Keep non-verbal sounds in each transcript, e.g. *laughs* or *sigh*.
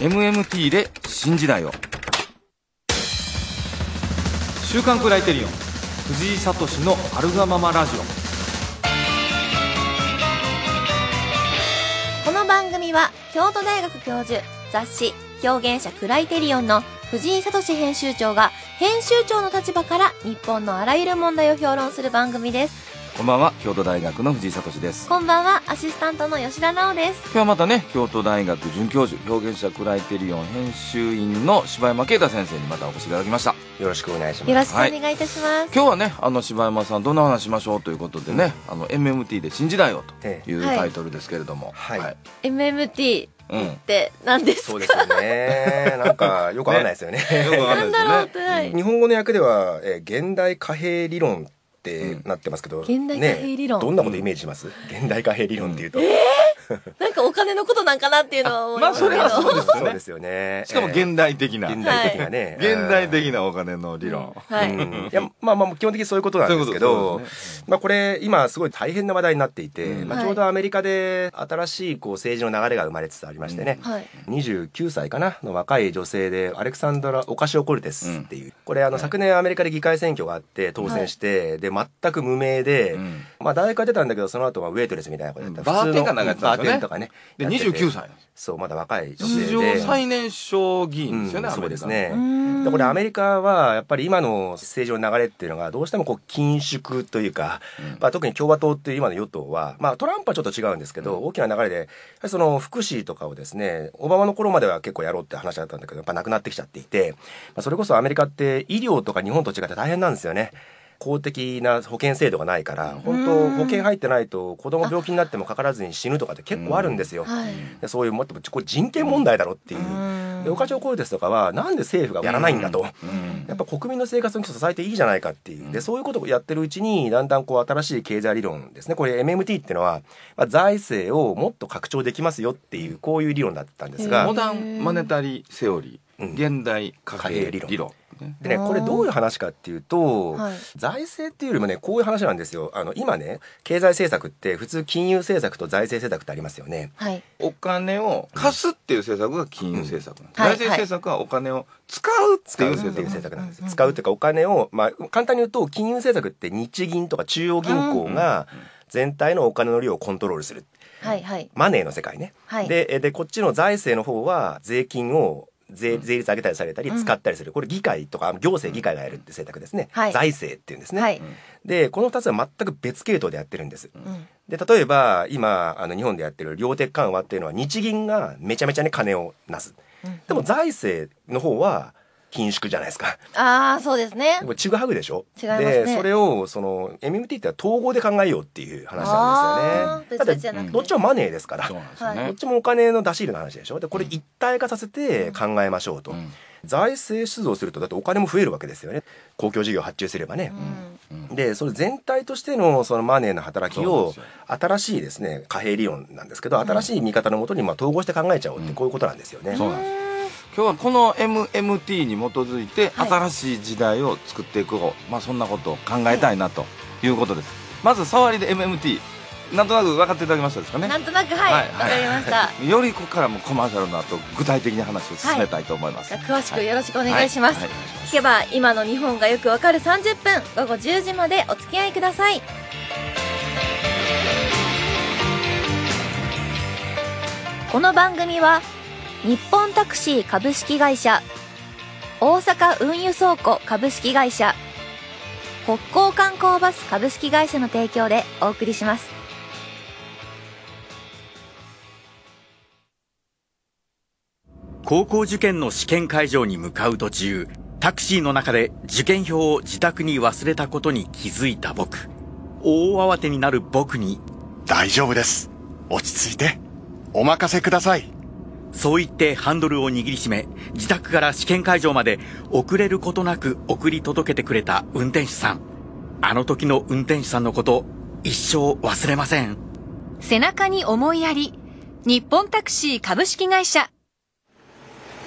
MMT で新時代を週刊クライテリオン藤井聡のあるがままラジオこの番組は京都大学教授雑誌表現者クライテリオンの藤井聡編集長が編集長の立場から日本のあらゆる問題を評論する番組ですこんばんは京都大学の藤井聡ですこんばんはアシスタントの吉田直です今日はまたね京都大学准教授表現者クライテリオン編集員の柴山慶太先生にまたお越しいただきましたよろしくお願いしますよろしくお願いいたします、はい、今日はねあの柴山さんどんな話しましょうということでね、うん、あの MMT で新時代をというタイトルですけれども、はい、はいはい、MMT うん、って何ですそうですよねなんかよくわかんないですよねね、よくわかんないですよね *laughs* 日本語の訳では、えー、現代貨幣理論ってなってますけど、ね、どんなことイメージします、現代化兵理論っていうと、えー *laughs* なんかお金のことなんかなっていうのは思いますけど。まあそれはそうですよね。しかも現代的な。現代的なね。現代的なお金の理論。はい。いや、まあまあ基本的にそういうことなんですけど、まあこれ今すごい大変な話題になっていて、まあちょうどアメリカで新しいこう政治の流れが生まれつつありましてね、29歳かなの若い女性でアレクサンドラ・オカシオ・コルテスっていう、これあの昨年アメリカで議会選挙があって当選して、で全く無名で、まあ大学は出たんだけどその後はウェイトレスみたいなことやった。バーテンてた。よとかね。で、29歳そう、まだ若い女性で。史上最年少議員ですよね、うん、そうですね。で、これアメリカは、やっぱり今の政治の流れっていうのが、どうしてもこう、緊縮というか、うん、まあ、特に共和党っていう今の与党は、まあ、トランプはちょっと違うんですけど、うん、大きな流れで、その、福祉とかをですね、オバマの頃までは結構やろうって話だったんだけど、やっぱなくなってきちゃっていて、まあ、それこそアメリカって医療とか日本と違って大変なんですよね。公的な保険制度がないから本当保険入ってないと子供病気になってもかからずに死ぬとかって結構あるんですよ。はい、そういうもっとこれ人権問題だろっていう。で岡町コイですとかはなんで政府がやらないんだと、やっぱ国民の生活に支えていいじゃないかっていうでそういうことをやってるうちにだんだんこう新しい経済理論ですねこれ MMT っていうのは、まあ、財政をもっと拡張できますよっていうこういう理論だったんですがモダンマネタリーセオリー現代家幣理論でねこれどういう話かっていうと、はい、財政っていうよりもねこういう話なんですよ。あの今ね経済政策って普通金融政策と財政政策ってありますよね。はい、お金を貸すっていう政策が金融政策うん、財政政策はお金を使うっていう政策なんです。使うというかお金をまあ簡単に言うと金融政策って日銀とか中央銀行が全体のお金の量をコントロールする。はいはい、マネーの世界ね、はい、ででこっちの財政の方は税金を税税率上げたりされたり使ったりする、これ議会とか行政議会がやるって政策ですね、財政っていうんですね、はい、でこの2つは全く別系統でやってるんです、うん、で例えば今あの日本でやってる量的緩和っていうのは日銀がめちゃめちゃに金をなす、でも財政の方は緊縮じゃないですか。ああ、そうですね。こちぐはぐでしょ違います、ね、で、それを、その、MMT っては統合で考えようっていう話なんですよね。だって、どっちもマネーですから、ね、どっちもお金の出し入れの話でしょで、これ一体化させて考えましょうと。うんうん財政出動するとだってお金も増えるわけですよね公共事業発注すればね、うん、でそれ全体としてのそのマネーの働きを新しいですね貨幣理論なんですけど新しい見方のもとにまあ統合して考えちゃおうってこういうことなんですよね。うん今日はこの MMT に基づいて新しい時代を作っていく方、はい、まあ、そんなことを考えたいなということです、まず触りで MMT なんとなく分かっていただけましたですかねなんとなくはい、はい、分かりました、*laughs* よりここからもコマーシャルの後具体的な話を進めたいと思います、はい、詳しくよろしくお願いします、聞けば今の日本がよくわかる30分午後10時までお付き合いくださいこの番組は「日本タクシー株式会社大阪運輸倉庫株式会社北港観光バス株式会社の提供でお送りします高校受験の試験会場に向かう途中タクシーの中で受験票を自宅に忘れたことに気づいた僕大慌てになる僕に大丈夫です落ち着いてお任せくださいそう言ってハンドルを握りしめ、自宅から試験会場まで遅れることなく送り届けてくれた運転手さん。あの時の運転手さんのこと、一生忘れません。背中に思いやり、日本タクシー株式会社。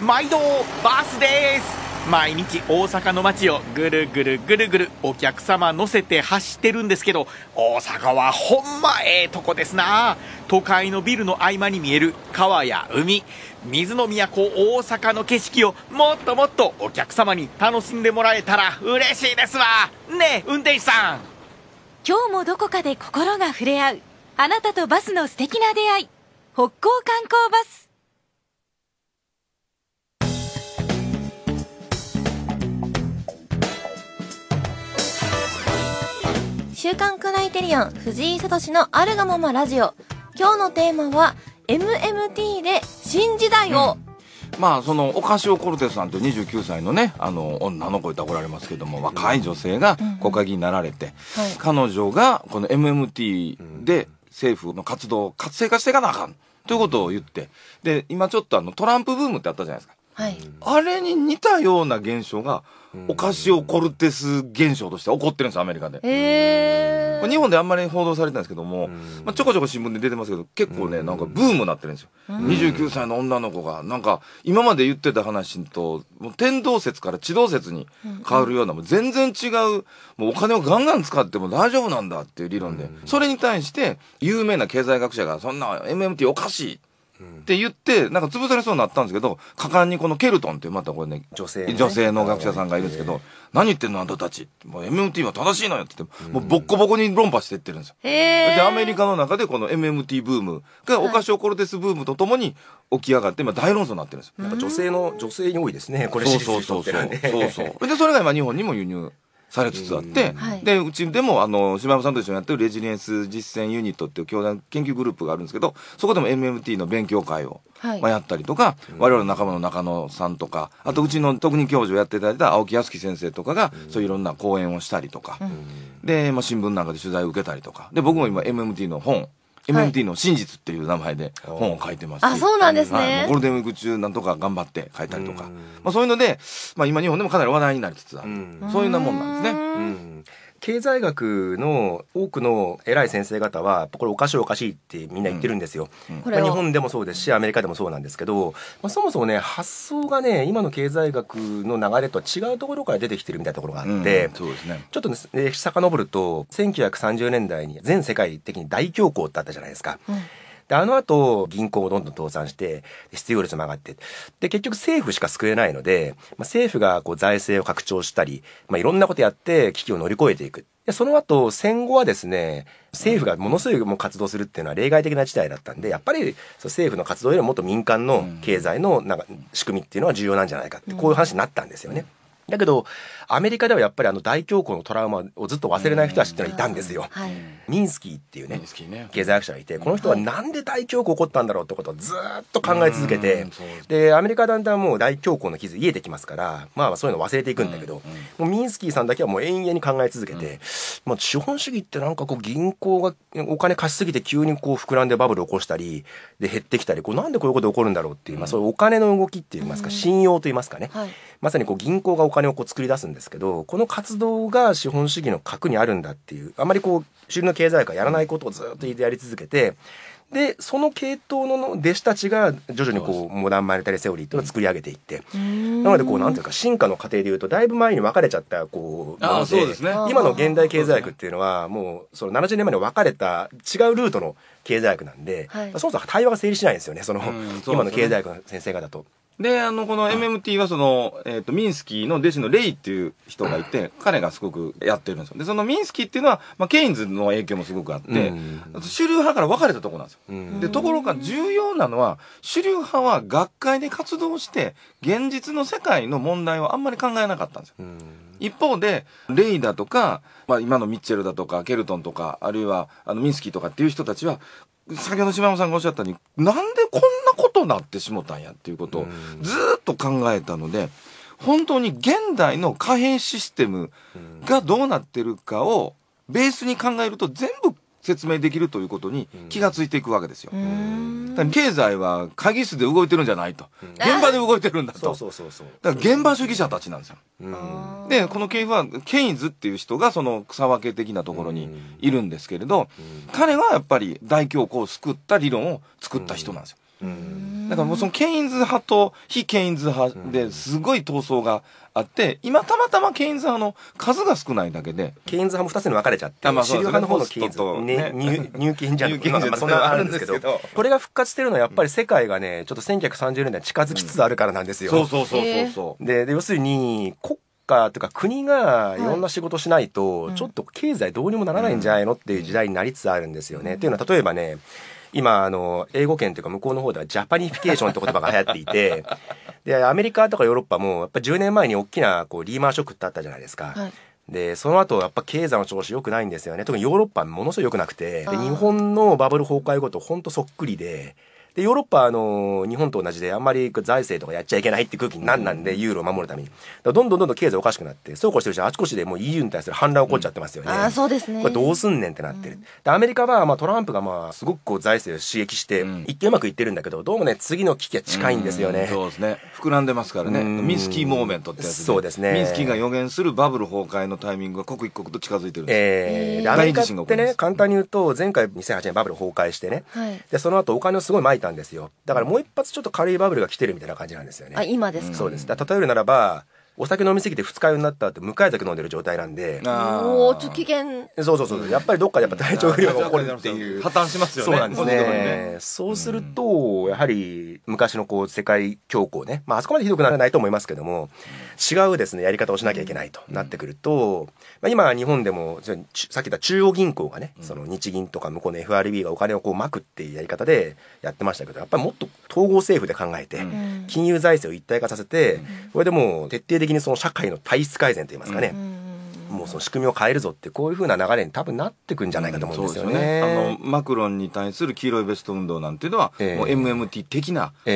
毎度、バースです。毎日大阪の街をぐるぐるぐるぐるお客様乗せて走ってるんですけど大阪はほんまええとこですな都会のビルの合間に見える川や海水の都大阪の景色をもっともっとお客様に楽しんでもらえたら嬉しいですわねえ運転手さん今日もどこかで心が触れ合うあなたとバスの素敵な出会い北港観光バス週刊クライテリオン藤井聡のあるがままラジオ。今日のテーマは MMT で新時代を、うんまあそのオカシオ・コルテスさんという29歳のねあの女の子いたおられますけども若い女性が国会議員になられて、彼女がこの MMT で政府の活動を活性化していかなあかんということを言ってで今ちょっとあのトランプブームってあったじゃないですか、はい、あれに似たような現象がお菓子をコルテス現象として起こってるんですアメリカで。日本であんまり報道されてないんですけども、まあ、ちょこちょこ新聞で出てますけど、結構ね、なんかブームになってるんですよ。29歳の女の子が、なんか今まで言ってた話と、もう天動説から地動説に変わるような、もう全然違う、もうお金をガンガン使っても大丈夫なんだっていう理論で、それに対して有名な経済学者が、そんな MMT おかしい。って言って、なんか潰されそうになったんですけど、果敢にこのケルトンってまたこれね、女性、ね、女性の学者さんがいるんですけど、何言ってんのあんたたち。もう MMT は正しいのよって言って、もうボッコボコに論破してってるんですよ。で、アメリカの中でこの MMT ブームがオカシオコルテスブームとともに起き上がって、今大論争になってるんですよ。なんか女性の、女性に多いですね、これそうそう。そうそう。で、それが今日本にも輸入されつつあって、でうちでもあの島山さんと一緒にやってるレジリエンス実践ユニットっていう教団研究グループがあるんですけどそこでも MMT の勉強会を、まあ、やったりとか、我々の仲間の中野さんとかあとうちの特任教授をやっていただいた青木康樹先生とかが、そういういろんな講演をしたりとか、で、まあ、新聞なんかで取材を受けたりとかで僕も今 MMT の本 MMT の真実っていう名前で本を書いてます。あ、そうなんですね、はい。ゴールデンウィーク中なんとか頑張って書いたりとか、まあそういうので、まあ今日本でもかなり話題になりつつある。そういうなもんなんですね。経済学の多くの偉い先生方はこれおかしいおかしいってみんな言ってるんですよ、うん、まあ、日本でもそうですしアメリカでもそうなんですけど、まあ、そもそもね発想がね今の経済学の流れとは違うところから出てきてるみたいなところがあって、うん、そうですね、ちょっとね遡ると1930年代に全世界的に大恐慌ってあったじゃないですか。うんであの後銀行をどんどん倒産して失業率も上がってで結局政府しか救えないので、まあ、政府がこう財政を拡張したり、まあ、いろんなことやって危機を乗り越えていくでその後戦後はですね政府がものすごいもう活動するっていうのは例外的な事態だったんでやっぱり政府の活動よりももっと民間の経済のなんか仕組みっていうのは重要なんじゃないかってこういう話になったんですよね。うんだけどアメリカではやっぱりあの大恐慌のトラウマをずっと忘れない人たちってのはいたんですよ。はい、ミンスキーっていうね、ね、経済学者がいてこの人はなんで大恐慌起こったんだろうってことをずっと考え続けてでアメリカだんだんもう大恐慌の傷癒えてきますからまあそういうの忘れていくんだけど、もうミンスキーさんだけはもう延々に考え続けて、まあ、資本主義ってなんかこう銀行がお金貸しすぎて急にこう膨らんでバブル起こしたりで減ってきたりこうなんでこういうこと起こるんだろうっていう、まあ、そういうお金の動きっていいますか信用といいますかね、はい、まさにこう銀行がお金をこう作り出すんですけどこの活動が資本主義の核にあるんだっていうあまりこう主流の経済界やらないことをずっとやり続けてでその系統の弟子たちが徐々にこうモダンマネタリーセオリーっていうのを作り上げていって、うん、なのでこうなんていうか進化の過程でいうとだいぶ前に分かれちゃったこうもので、ね、今の現代経済学っていうのはもうその70年前に分かれた違うルートの経済学なんで、はい、そもそも対話が成立しないんですよねその、うんそね、今の経済学の先生方と。で、あの、この MMT はその、えっ、ー、と、ミンスキーの弟子のレイっていう人がいて、彼がすごくやってるんですよ。で、そのミンスキーっていうのは、まあ、ケインズの影響もすごくあって、あと主流派から分かれたところなんですよ。で、ところが重要なのは、主流派は学会で活動して、現実の世界の問題をあんまり考えなかったんですよ。一方で、レイだとか、まあ今のミッチェルだとか、ケルトンとか、あるいはあのミンスキーとかっていう人たちは、先ほど島山さんがおっしゃったようになんでこんなことなってしもたんやっていうことをずっと考えたので本当に現代の可変システムがどうなってるかをベースに考えると全部説明できるということに気がついていくわけですよ。経済は鍵数で動いてるんじゃないと現場で動いてるんだとだから現場主義者たちなんですよ。でこの系譜はケインズっていう人がその草分け的なところにいるんですけれど彼はやっぱり大恐慌を救った理論を作った人なんですよ。だからもうそのケインズ派と非ケインズ派ですごい闘争があって、今たまたまケインズ派の数が少ないだけで。ケインズ派も2つに分かれちゃって、まあ、主流派の方のケインズと、ね、入入金じゃなくて、*laughs* そんなあるんですけど、これが復活してるのはやっぱり世界がね、ちょっと1930年代近づきつつあるからなんですよ。そうそうそうそうそう。で、で要するに、国家とか国がいろんな仕事しないと、ちょっと経済どうにもならないんじゃないのっていう時代になりつつあるんですよね。っていうのは、例えばね、今あの英語圏というか向こうの方ではジャパニフィケーションって言葉が流行っていて *laughs* でアメリカとかヨーロッパもやっぱ10年前に大きなこうリーマンショックってあったじゃないですか。はいでその後やっぱ経済の調子良くないんですよね特にヨーロッパものすごい良くなくて日本のバブル崩壊後とほんとそっくりででヨーロッパあの日本と同じであんまり財政とかやっちゃいけないって空気になんなんで、ユーロを守るためにどんどんどんどん経済おかしくなってそうこうしてるしあちこちでもう EU に対する反乱起こっちゃってますよね、うん、あそうですねこれどうすんねんってなってる、でアメリカは、まあ、トランプが、まあ、すごくこう財政を刺激して、一見うまくいってるんだけどどうもね次の危機は近いんですよね、うん、そうですね膨らんでますからねミンスキーモーメントってやつでそうですねミンスキーが予言するバブル崩壊のタイミングが刻一刻と近づいてるんです、えー、アメリカってね簡単に言うと前回2008年バブル崩壊してね、はい、でその後お金をすごいまいたんですよだからもう一発ちょっと軽いバブルが来てるみたいな感じなんですよねあ今ですかそうです例えるならばお酒飲みすぎて二日酔いになったっ向かい酒飲んでる状態なんでおおちょっと危険そうそうそうやっぱりどっかやっぱ体調不良が起こるっていう破綻しますよねそうなんですね、ね、そうするとやはり昔のこう世界恐慌ねまああそこまでひどくならないと思いますけども、うん違うですねやり方をしなきゃいけないとなってくると、まあ、今日本でもさっき言った中央銀行がね、その日銀とか向こうの FRB がお金をこうまくっていうやり方でやってましたけどやっぱりもっと統合政府で考えて、金融財政を一体化させて、これでもう徹底的にその社会の体質改善といいますかね、もうその仕組みを変えるぞってこういうふうな流れに多分なってくんじゃないかと思うんですよねうんよね、あのマクロンに対する黄色いベスト運動なんていうのは、えー、もう MMT 的な流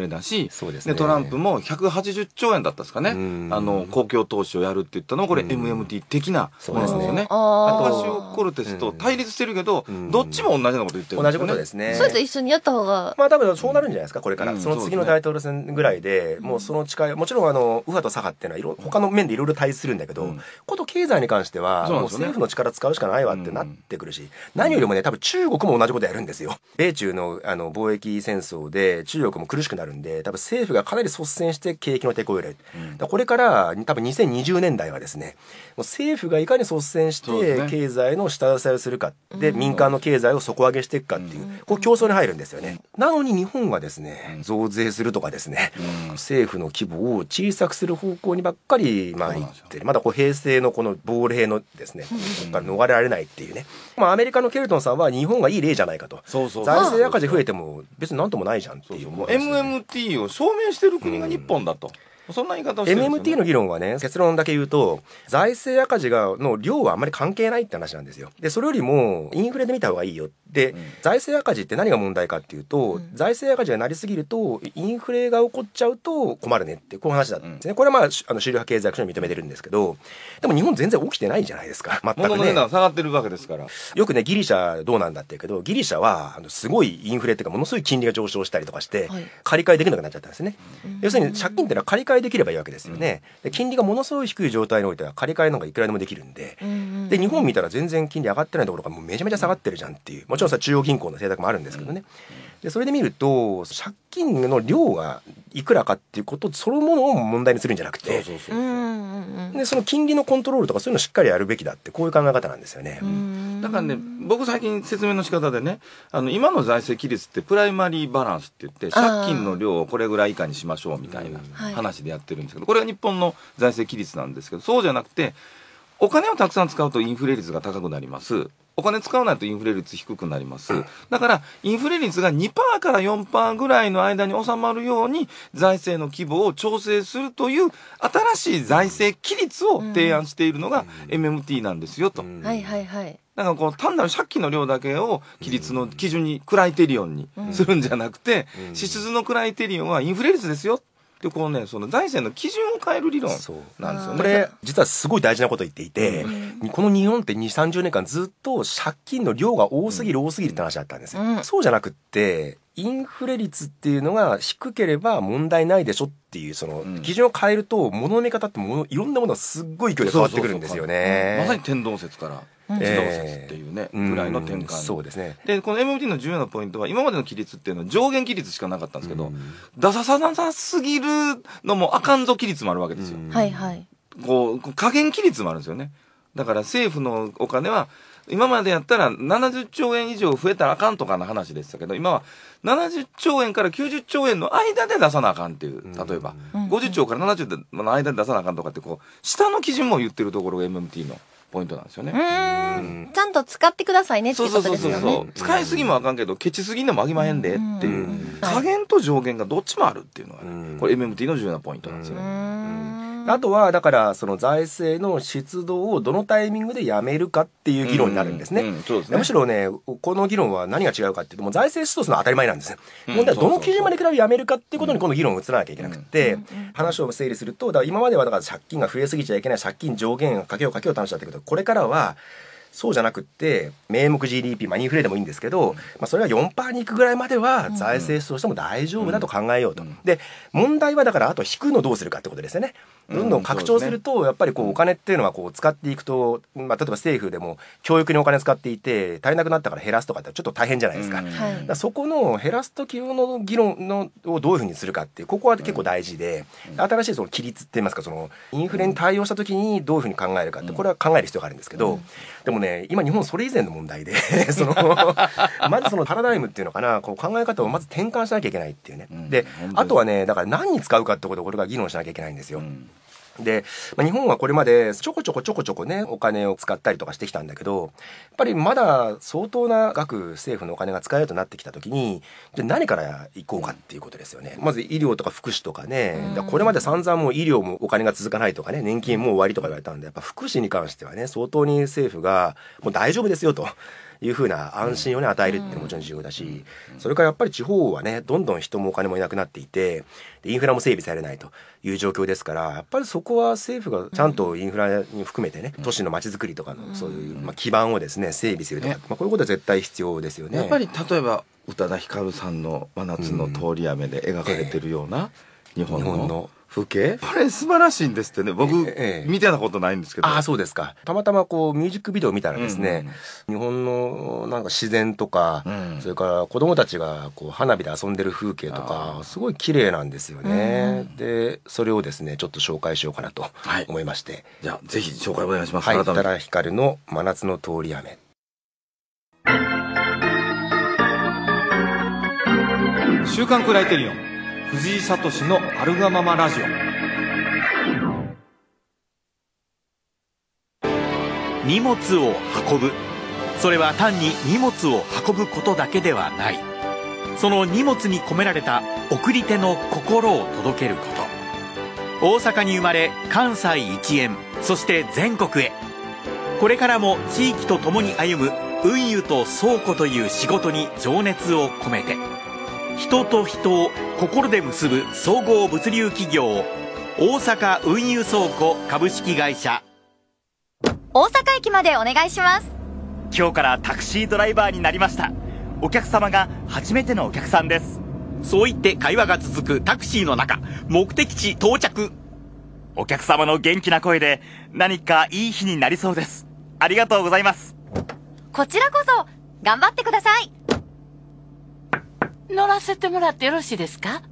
れだし、えー、そうですね、トランプも180兆円だったんですかね、あの公共投資をやるって言ったのこれ MMT 的なものなんですよね。アパシオ・コルテスと対立してるけど、どっちも同じようなこと言ってる、ね、同じことですね。それと一緒にやった方がまあ多分そうなるんじゃないですかこれから、その次の大統領選ぐらいで、もうその近いもちろんあの右派と左派っていうのはいろ他の面でいろいろ対するんだけど、こと結経済に関しては、もう政府の力使うしかないわってなってくるし、何よりもね、多分中国も同じことやるんですよ。米中のあの貿易戦争で中国も苦しくなるんで、多分政府がかなり率先して景気の手こ入れ。だこれから多分2020年代はですね、もう政府がいかに率先して経済の下支えをするか、で民間の経済を底上げしていくかっていう、こう競争に入るんですよね。なのに日本はですね、増税するとかですね、政府の規模を小さくする方向にばっかり、まあ、いってる。まだこう平成のこのの亡霊のですね、から逃れられないっていうね。まあ、アメリカのケルトンさんは日本がいい例じゃないかと。そうそう財政赤字増えても別に何ともないじゃんっていうそうそ MMT を証明してる国が日本だと。うんそんな言い方をしてる、ね、MMT の議論はね結論だけ言うと財政赤字がの量はあんまり関係ないって話なんですよでそれよりもインフレで見た方がいいよで、うん、財政赤字って何が問題かっていうと、うん、財政赤字がなりすぎるとインフレが起こっちゃうと困るねってこういう話なんですね、うん、これはまああの終了経済学者に認めてるんですけどでも日本全然起きてないじゃないですか全くね下がってるわけですからよくねギリシャどうなんだって言うけどギリシャはあのすごいインフレっていうかものすごい金利が上昇したりとかして、はい、借り換えできなくなっちゃったんですね、要するに借金ってのは借り換ええできればいいわけですよね、うん、金利がものすごい低い状態においては借り換えなんかいくらでもできるんでうんうん、で日本見たら全然金利上がってないところがもうめちゃめちゃ下がってるじゃんっていうもちろんさ中央銀行の政策もあるんですけどね、でそれで見ると借金の量がいくらかっていうことそのものを問題にするんじゃなくてでその金利のコントロールとかそういうのをしっかりやるべきだってこういう考え方なんですよね。だからね僕最近説明の仕方でねあの今の財政規律ってプライマリーバランスって言って借金の量をこれぐらい以下にしましょうみたいな話でやってるんですけどこれが日本の財政規律なんですけどそうじゃなくてお金をたくさん使うとインフレ率が高くなります。お金使わないとインフレ率低くなります。だから、インフレ率が2%から4%ぐらいの間に収まるように、財政の規模を調整するという、新しい財政規律を提案しているのが MMT なんですよ、と。はいはいはい。だからこ単なる借金の量だけを規律の基準に、クライテリオンにするんじゃなくて、支出のクライテリオンはインフレ率ですよ。でこのねその財政の基準を変える理論なんですよね。これ実はすごい大事なこと言っていて、うん、この日本って二三十年間ずっと借金の量が多すぎる、うん、多すぎるって話だったんですよ。うん、そうじゃなくってインフレ率っていうのが低ければ問題ないでしょっていうその基準を変えると物の見方ってものいろんなものがすっごい勢いで変わってくるんですよね。まさに天動説から自動説っていうね、ぐらいの転換、そうですねでこの MMT の重要なポイントは今までの規律っていうのは上限規律しかなかったんですけど、出ささすぎるのもあかんぞ規律もあるわけですよ、はいはいこう加減規律もあるんですよねだから政府のお金は今までやったら70兆円以上増えたらあかんとかの話でしたけど、今は70兆円から90兆円の間で出さなあかんっていう、例えば、50兆から70の間で出さなあかんとかって、こう、下の基準も言ってるところが MMT の。ポイントなんですよね。ちゃんと使ってくださいねってうことですよね。使いすぎもあかんけどケチすぎんでもあきまへんでっていう加減と上限がどっちもあるっていうのは、ね、これ MMT の重要なポイントなんですよね。あとはだからその財政の出動をどのタイミングでやめるかっていう議論になるんですね。むしろねこの議論は何が違うかっていうともう財政出動するのは当たり前なんですよ。問題はどの基準まで比べやめるかっていうことにこの議論を移らなきゃいけなくて、話を整理するとだから今まではだから借金が増えすぎちゃいけない借金上限かけようかけようって話だったけどこれからはそうじゃなくて名目 GDP、マニインフレでもいいんですけど、まあ、それが4%に行くぐらいまでは財政出動しても大丈夫だと考えようと、で問題はだからあと引くのどうするかってことですよねどんどん拡張すると、やっぱりこうお金っていうのはこう使っていくと、まあ、例えば政府でも教育にお金使っていて足りなくなったから減らすとかってちょっと大変じゃないですか,、かそこの減らす時の議論のをどういうふうにするかっていうここは結構大事で、新しいその規律って言いますかそのインフレに対応した時にどういうふうに考えるかってこれは考える必要があるんですけど、でもね今日本それ以前の問題で *laughs* そのまずそのパラダイムっていうのかなこう考え方をまず転換しなきゃいけないっていうね、であとはねだから何に使うかってことをこれら議論しなきゃいけないんですよ。うんで、まあ、日本はこれまでちょこちょこちょこちょこね、お金を使ったりとかしてきたんだけど、やっぱりまだ相当な額政府のお金が使えるとなってきた時に、じゃ何から行こうかっていうことですよね。まず医療とか福祉とかね、かこれまで散々もう医療もお金が続かないとかね、年金もう終わりとか言われたんで、やっぱ福祉に関してはね、相当に政府がもう大丈夫ですよと。いうふうな安心をね与えるっていうのももちろん重要だし、それからやっぱり地方はねどんどん人もお金もいなくなっていてインフラも整備されないという状況ですからやっぱりそこは政府がちゃんとインフラに含めてね、都市のまちづくりとかのそういう、まあ、基盤をですね整備するとか、まあ、こういうことは絶対必要ですよね。やっぱり例えば宇多田ヒカルさんの「真夏の通り雨」で描かれてるような、え日本の風景これ素晴らしいんですってね僕、ええ、見てたことないんですけどああそうですかたまたまこうミュージックビデオ見たらですね、うん日本のなんか自然とか、うん、それから子供たちがこう花火で遊んでる風景とかすごい綺麗なんですよね、うん、でそれをですねちょっと紹介しようかなと思いまして、はい、じゃあぜひ紹介お願いします、はい、たら光の「真夏の通り雨」「週刊クライテリオン」藤井聡のアルがまラジオ荷物を運ぶそれは単に荷物を運ぶことだけではないその荷物に込められた送り手の心を届けること大阪に生まれ関西一円そして全国へこれからも地域と共に歩む運輸と倉庫という仕事に情熱を込めて。人と人を心で結ぶ総合物流企業大阪運輸倉庫株式会社大阪駅までお願いします今日からタクシードライバーになりましたお客様が初めてのお客さんですそう言って会話が続くタクシーの中目的地到着お客様の元気な声で何かいい日になりそうですありがとうございますこちらこそ頑張ってください乗らせてもらってよろしいですか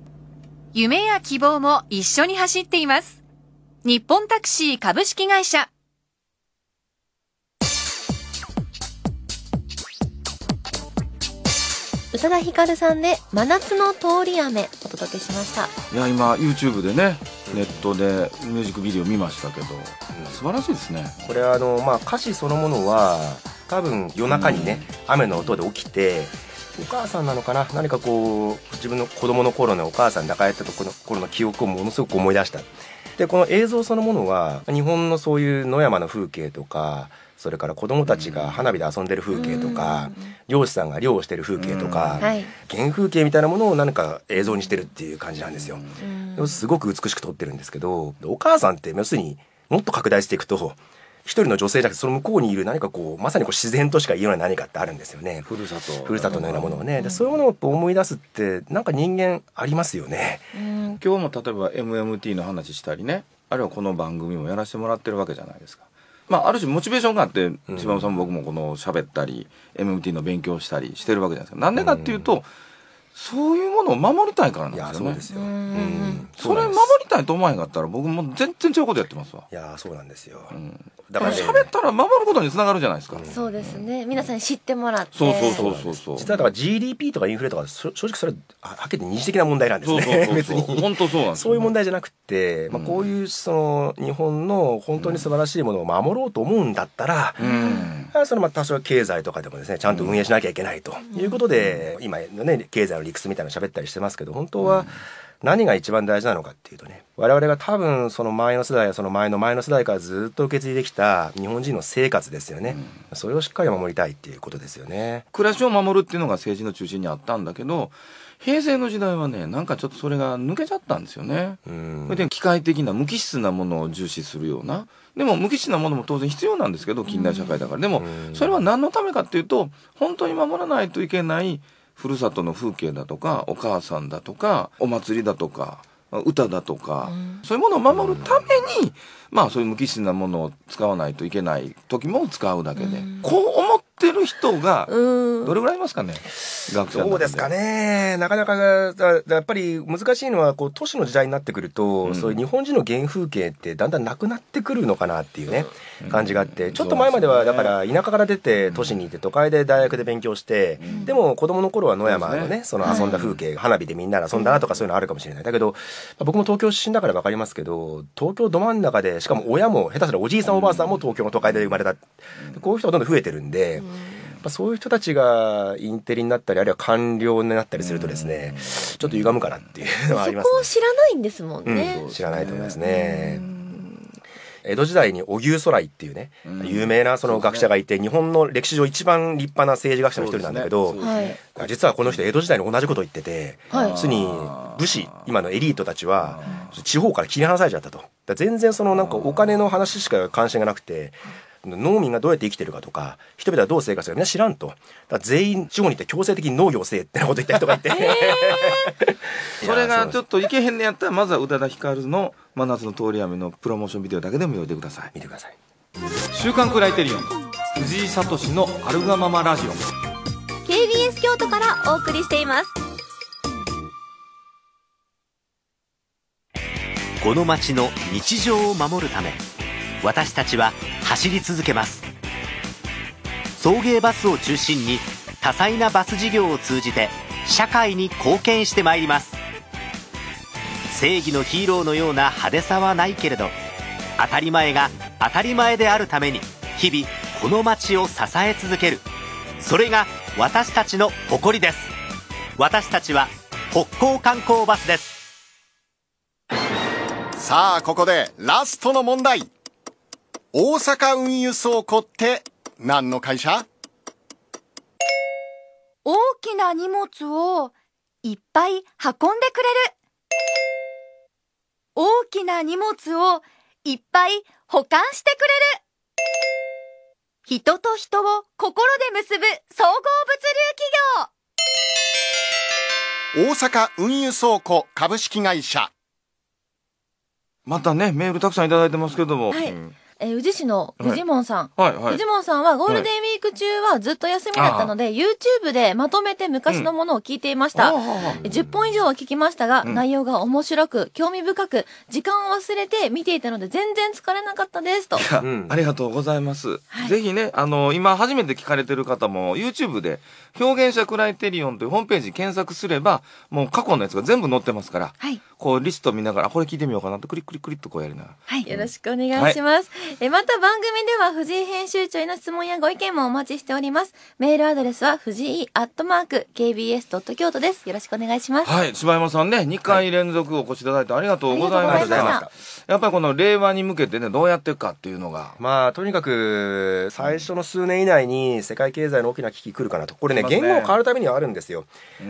夢や希望も一緒に走っています。日本タクシー株式会社。宇多田ヒカルさんで真夏の通り雨お届けしましたいや今 YouTube でねネットでミュージックビデオ見ましたけど、素晴らしいですねこれはあの、まあ、歌詞そのものは多分夜中にね、うん、雨の音で起きてお母さんなのかな何かこう自分の子供の頃のお母さん抱かれたとこの頃の記憶をものすごく思い出したでこの映像そのものは日本のそういう野山の風景とかそれから子供たちが花火で遊んでる風景とか、漁師さんが漁をしてる風景とか、原風景みたいなものを何か映像にしてるっていう感じなんですよ。すごく美しく撮ってるんですけどお母さんって要するにもっと拡大していくと一人の女性じゃなくてその向こうにいる何かこうまさにこう自然としか言えない何かってあるんですよねふるさとふるさとのようなものをね、うん、そういうものを思い出すってなんか人間ありますよね、うん、今日も例えば MMT の話したりねあるいはこの番組もやらせてもらってるわけじゃないですか。まあ、ある種モチベーションがあって柴山さんも僕もこの喋ったり MMT の勉強したりしてるわけじゃないですか。なんでかっていうと、そういうものを守りたいからなんですよね。そうですよ。うん。それ守りたいと思わへんかったら僕も全然違うことやってますわ。いやそうなんですよ。うん、だから喋ったら守ることにつながるじゃないですか。そうですね。皆さん知ってもらって。そうそうそうそう実はだから GDP とかインフレとか正直それはっきり二次的な問題なんですね。別に本当そうなんです。そういう問題じゃなくて、まあこういうその日本の本当に素晴らしいものを守ろうと思うんだったら、うん、そのまあ多少経済とかでもですねちゃんと運営しなきゃいけないということで、今のね経済を理屈みたいなの喋ったりしてますけど本当は何が一番大事なのかっていうとね我々が多分その前の世代やその前の前の世代からずっと受け継いできた日本人の生活ですよね、うん、それをしっかり守りたいっていうことですよね暮らしを守るっていうのが政治の中心にあったんだけど平成の時代はねなんかちょっとそれが抜けちゃったんですよね。うん、で機械的な無機質なものを重視するようなでも無機質なものも当然必要なんですけど近代社会だから、うん、でもそれは何のためかっていうと本当に守らないといけないふるさとの風景だとかお母さんだとかお祭りだとか歌だとか、そういうものを守るために、まあそういう無機質なものを使わないといけない時も使うだけで、うこう思ってる人がどれぐらいいますかね学者そうですかねなかなかやっぱり難しいのはこう都市の時代になってくると、うん、そういう日本人の原風景ってだんだんなくなってくるのかなっていうね、うん、感じがあってちょっと前まではだから田舎から出て都市にいて都会で大学で勉強して、うん、でも子供の頃は野山のねその遊んだ風景、はい、花火でみんなで遊んだなとかそういうのあるかもしれないだけど僕も東京出身だから分かりますけど東京ど真ん中でしかも親も下手すらおじいさんおばあさんも東京の都会で生まれた、こういう人がどんどん増えてるんで、まあ、そういう人たちがインテリになったりあるいは官僚になったりするとですね、ちょっと歪むかなっていうのはあります、ね、そこを知らないんですもんね、うん、知らないと思いますね。江戸時代に荻生徂徠っていうね、うん、有名なその学者がいて、ね、日本の歴史上一番立派な政治学者の一人なんだけど、ね、実はこの人江戸時代に同じこと言ってて、はい、すに武士今のエリートたちは地方から切り離されちゃったと。全然そのなんかお金の話しか関心がなくて農民がどうやって生きてるかとか人々はどう生活するかみんな知らんと全員地方に行って強制的に農業せえってなこと言った人がいて *laughs* それがちょっといけへんねやったらまずは宇多田ヒカルの「真夏の通り雨」のプロモーションビデオだけでも見てください見てください週刊クライテリオン藤井聡のアルガママラジオ KBS 京都からお送りしていますこの街の日常を守るため私たちは「走り続けます送迎バスを中心に多彩なバス事業を通じて社会に貢献してまいります正義のヒーローのような派手さはないけれど当たり前が当たり前であるために日々この街を支え続けるそれが私たちの誇りです私たちは北港観光バスですさあここでラストの問題大阪運輸倉庫って何の会社大きな荷物をいっぱい運んでくれる大きな荷物をいっぱい保管してくれる人と人を心で結ぶ総合物流企業大阪運輸倉庫株式会社またねメールたくさんいただいてますけども、はいえー、宇治市の藤門さん。はい、はい、はい、さんはゴールデンウィーク中はずっと休みだったので、はい、YouTube でまとめて昔のものを聞いていました。うん、10本以上は聞きましたが、うん、内容が面白く、興味深く、時間を忘れて見ていたので全然疲れなかったですと。いや、うん、ありがとうございます。はい、ぜひね、あの、今初めて聞かれてる方も YouTube で表現者クライテリオンというホームページ検索すれば、もう過去のやつが全部載ってますから。はい。こうリスト見ながらこれ聞いてみようかなとクリクリクリとこうやりなはいよろしくお願いします、はい、えまた番組では藤井編集長への質問やご意見もお待ちしておりますメールアドレスは藤井アットマーク KBS ドット京都ですよろしくお願いしますはい柴山さんね二回連続お越しいただいてありがとうございました、はいやっぱりこの令和に向けてね、どうやっていくかっていうのが。まあ、とにかく、最初の数年以内に世界経済の大きな危機来るかなと。これね、ね言語を変わるためにはあるんですよ。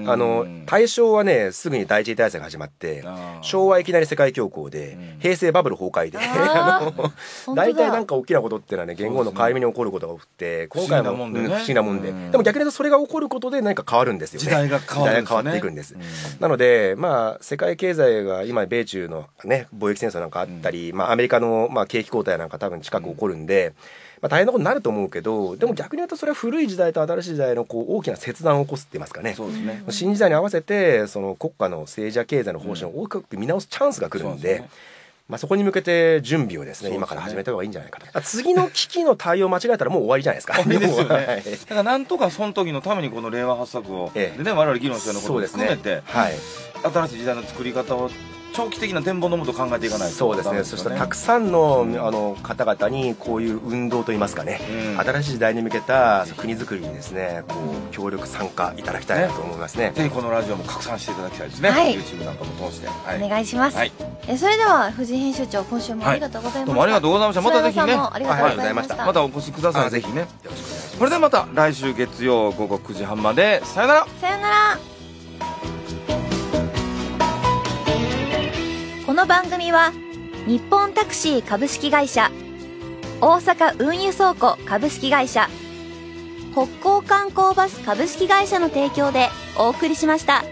あの、大正はね、すぐに第一次大戦が始まって、昭和いきなり世界恐慌で、平成バブル崩壊で、*laughs* 大体なんか大きなことっていうのはね、言語の変わり目に起こることが多くて、今回も不思議なもんで。でも逆に言うと、それが起こることで何か変わるんですよね。時代が変わっていくんです。なので、まあ、世界経済が今、米中のね、貿易戦争なんかあったり、まあ、アメリカの、まあ、景気後退なんか多分近く起こるんで、まあ、大変なことになると思うけどでも逆に言うとそれは古い時代と新しい時代のこう大きな切断を起こすって言いますかねそうですね新時代に合わせてその国家の政治や経済の方針を大きく見直すチャンスが来るんで。うん、まあ、そこに向けて準備をですね、今から始めた方がいいんじゃないかと次の危機の対応間違えたらもう終わりじゃないですか *laughs* ですよねだからなんとかその時のためにこの令和発作を、ええ、でね我々議論したようなことも含めて、ねはい、新しい時代の作り方を長期的な展望のもと考えていかないと、そうですねそしてたくさんの,、あの方々にこういう運動といいますかね、うん、新しい時代に向けた国づくりにですねこう協力参加いただきたいなと思いますね、ね、ぜひこのラジオも拡散していただきたいですね、はい、YouTube なんかも通して、はい、お願いします、はい、えそれでは藤井編集長今週もありがとうございました、はい、どうもありがとうございましたまたぜひねありがとうございました、またお越しくださいぜひねよろしくそれではまた来週月曜午後9時半までさよならさよならこの番組は日本タクシー株式会社大阪運輸倉庫株式会社北港観光バス株式会社の提供でお送りしました。